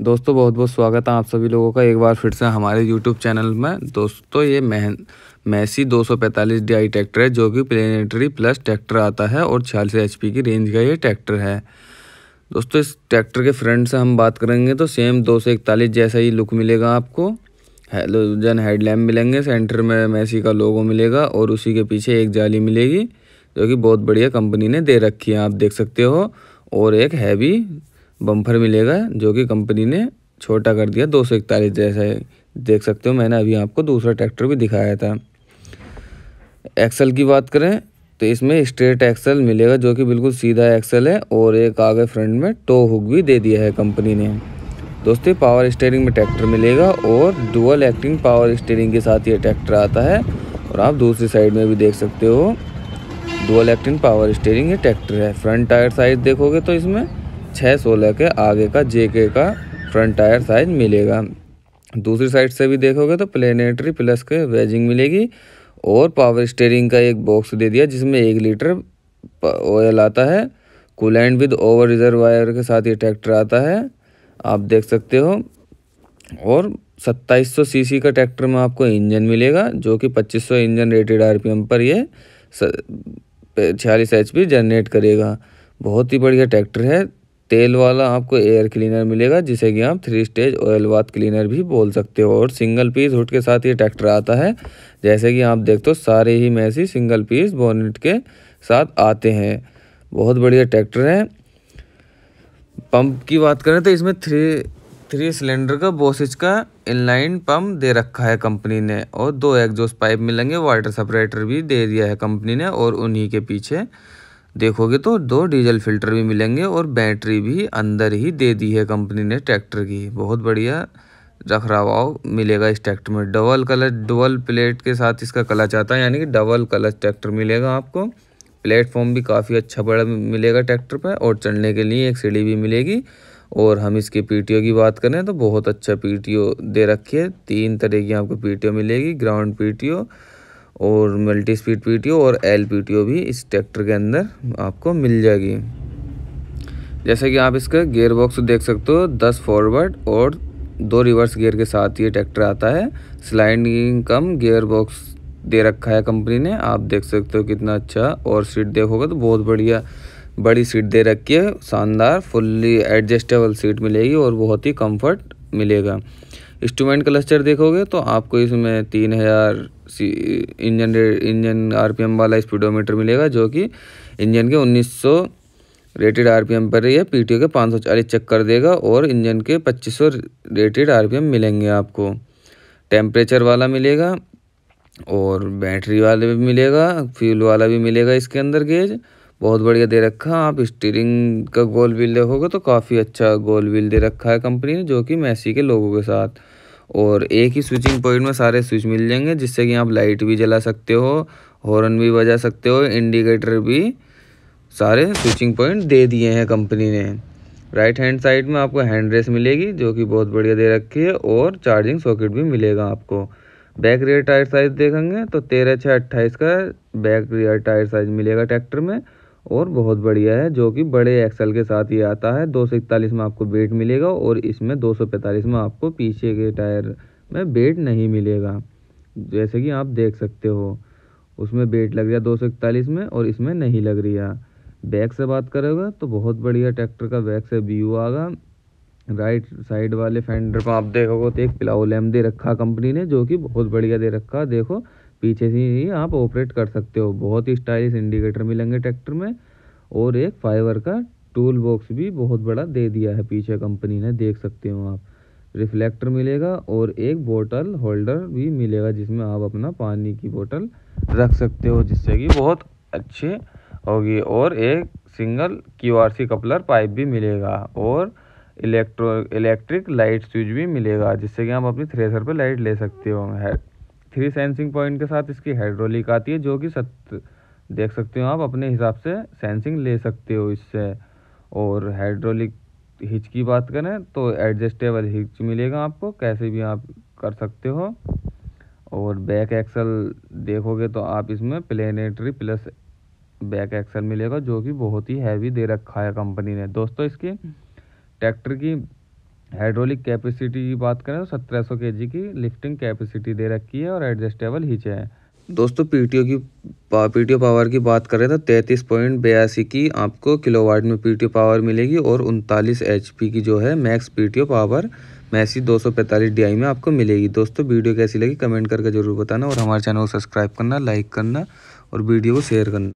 दोस्तों बहुत बहुत स्वागत है आप सभी लोगों का एक बार फिर से हमारे यूट्यूब चैनल में दोस्तों ये मेहन मैसी 245 आई ट्रैक्टर है जो कि प्लेनेटरी प्लस ट्रैक्टर आता है और छियालीस एच की रेंज का ये ट्रैक्टर है दोस्तों इस ट्रैक्टर के फ्रंट से हम बात करेंगे तो सेम दो जैसा ही लुक मिलेगा आपको हेलोजन हेडलैम्प मिलेंगे सेंटर में मैसी का लोगो मिलेगा और उसी के पीछे एक जाली मिलेगी जो कि बहुत बढ़िया कंपनी ने दे रखी है आप देख सकते हो और एक हैवी बम्फर मिलेगा जो कि कंपनी ने छोटा कर दिया दो सौ इकतालीस जैसा है देख सकते हो मैंने अभी आपको दूसरा ट्रैक्टर भी दिखाया था एक्सल की बात करें तो इसमें स्ट्रेट एक्सल मिलेगा जो कि बिल्कुल सीधा एक्सल है और एक आगे फ्रंट में टो हुक भी दे दिया है कंपनी ने दोस्तों पावर स्टेयरिंग में ट्रैक्टर मिलेगा और डुअल एक्टिंग पावर स्टेयरिंग के साथ ये ट्रैक्टर आता है और आप दूसरी साइड में भी देख सकते हो डुअल एक्टिंग पावर स्टेयरिंग ये ट्रैक्टर है फ्रंट टायर साइज देखोगे तो इसमें छः सोलह के आगे का जेके का फ्रंट टायर साइज मिलेगा दूसरी साइड से भी देखोगे तो प्लेनेटरी प्लस के वेजिंग मिलेगी और पावर स्टेयरिंग का एक बॉक्स दे दिया जिसमें एक लीटर ऑयल आता है कूलेंट विद ओवर रिजर्वायर के साथ ये ट्रैक्टर आता है आप देख सकते हो और 2700 सीसी का ट्रैक्टर में आपको इंजन मिलेगा जो कि 2500 इंजन रेटेड आरपीएम पर ये छियालीस एच जनरेट करेगा बहुत ही बढ़िया ट्रैक्टर है तेल वाला आपको एयर क्लीनर मिलेगा जिसे कि आप three stage oil bath cleaner भी बोल सकते हो और सिंगल पीस हुड के साथ ये ट्रैक्टर आता है जैसे कि आप देखते हो सारे ही मैसी सिंगल पीस बोनेट के साथ आते हैं बहुत बढ़िया ट्रैक्टर है पंप की बात करें तो इसमें थ्री थ्री सिलेंडर का बोसिज का इनलाइन पंप दे रखा है कंपनी ने और दो एग्जॉस्ट पाइप मिलेंगे वाटर सेपरेटर भी दे दिया है कंपनी ने और उन्हीं के पीछे देखोगे तो दो डीजल फिल्टर भी मिलेंगे और बैटरी भी अंदर ही दे दी है कंपनी ने ट्रैक्टर की बहुत बढ़िया रख रखाव मिलेगा इस ट्रैक्टर में डबल कलर डबल प्लेट के साथ इसका कलच आता है यानी कि डबल कलच ट्रैक्टर मिलेगा आपको प्लेटफॉर्म भी काफ़ी अच्छा बड़ा मिलेगा ट्रैक्टर पर और चढ़ने के लिए एक सीढ़ी भी मिलेगी और हम इसके पीटीओ की बात करें तो बहुत अच्छा पीटीओ दे रखी है तीन तरह की आपको पीटीओ मिलेगी ग्राउंड पीटीओ और मल्टी स्पीड पी और एल पी भी इस ट्रैक्टर के अंदर आपको मिल जाएगी जैसे कि आप इसका गेयर बॉक्स देख सकते हो दस फॉरवर्ड और दो रिवर्स गियर के साथ ये ट्रैक्टर आता है स्लाइडिंग कम गियर बॉक्स दे रखा है कंपनी ने आप देख सकते हो कितना अच्छा और सीट देखोगे तो बहुत बढ़िया बड़ी सीट दे रखी है शानदार फुल्ली एडजस्टेबल सीट मिलेगी और बहुत ही कंफर्ट मिलेगा इंस्ट्रूमेंट क्लस्टर देखोगे तो आपको इसमें तीन हज़ार इंजन इंजन आरपीएम वाला स्पीडोमीटर मिलेगा जो कि इंजन के 1900 रेटेड आरपीएम पर है पीटीओ के 540 चक्कर देगा और इंजन के 2500 रेटेड आरपीएम मिलेंगे आपको टेम्परेचर वाला मिलेगा और बैटरी वाला भी मिलेगा फ्यूल वाला भी मिलेगा इसके अंदर गेज बहुत बढ़िया दे रखा आप स्टीयरिंग का गोल व्हील देखोगे तो काफ़ी अच्छा गोल व्हील दे रखा है कंपनी ने जो कि मैसी के लोगों के साथ और एक ही स्विचिंग पॉइंट में सारे स्विच मिल जाएंगे जिससे कि आप लाइट भी जला सकते हो हॉर्न भी बजा सकते हो इंडिकेटर भी सारे स्विचिंग पॉइंट दे दिए हैं कंपनी ने राइट हैंड साइड में आपको हैंड रेस मिलेगी जो कि बहुत बढ़िया दे रखी है और चार्जिंग सॉकेट भी मिलेगा आपको बैक रियर टायर साइज देखेंगे तो तेरह छः अट्ठाईस का बैक रियर टायर साइज मिलेगा ट्रैक्टर में और बहुत बढ़िया है जो कि बड़े एक्सल के साथ ये आता है दो सौ इकतालीस में आपको बेट मिलेगा और इसमें दो सौ पैंतालीस में आपको पीछे के टायर में बेट नहीं मिलेगा जैसे कि आप देख सकते हो उसमें बेट लग रहा दो सौ इकतालीस में और इसमें नहीं लग रही है बैक से बात करेगा तो बहुत बढ़िया ट्रैक्टर का बैक से व्यू आगा राइट साइड वाले फेंडर पर आप देखोगे तो एक प्लाउ लैम दे रखा कंपनी ने जो कि बहुत बढ़िया दे रखा देखो पीछे से ही आप ऑपरेट कर सकते हो बहुत ही स्टाइलिश इंडिकेटर मिलेंगे ट्रैक्टर में और एक फाइबर का टूल बॉक्स भी बहुत बड़ा दे दिया है पीछे कंपनी ने देख सकते हो आप रिफ्लेक्टर मिलेगा और एक बोतल होल्डर भी मिलेगा जिसमें आप अपना पानी की बोतल रख सकते हो जिससे कि बहुत अच्छे होगी और एक सिंगल क्यू कपलर पाइप भी मिलेगा और इलेक्ट्रो इलेक्ट्रिक लाइट स्विच भी मिलेगा जिससे कि आप अपनी थ्रेसर पर लाइट ले सकते हो थ्री सेंसिंग पॉइंट के साथ इसकी हाइड्रोलिक आती है जो कि सत देख सकते हो आप अपने हिसाब से सेंसिंग ले सकते हो इससे और हाइड्रोलिक हिच की बात करें तो एडजस्टेबल हिच मिलेगा आपको कैसे भी आप कर सकते हो और बैक एक्सल देखोगे तो आप इसमें प्लेनेटरी प्लस बैक एक्सल मिलेगा जो कि बहुत ही हैवी दे रखा है कंपनी ने दोस्तों इसकी हम्म। ट्रैक्टर की हाइड्रोलिक कैपेसिटी की बात करें तो 1700 केजी की लिफ्टिंग कैपेसिटी दे रखी है और एडजस्टेबल हीचे हैं दोस्तों पीटीओ की पीटीओ पावर की बात करें तो तैंतीस पॉइंट बयासी की आपको किलोवाट में पीटीओ पावर मिलेगी और उनतालीस एचपी की जो है मैक्स पीटीओ पावर मैसी दो सौ डी आई में आपको मिलेगी दोस्तों वीडियो कैसी लगी कमेंट करके जरूर बताना और हमारे चैनल को सब्सक्राइब करना लाइक करना और वीडियो को शेयर करना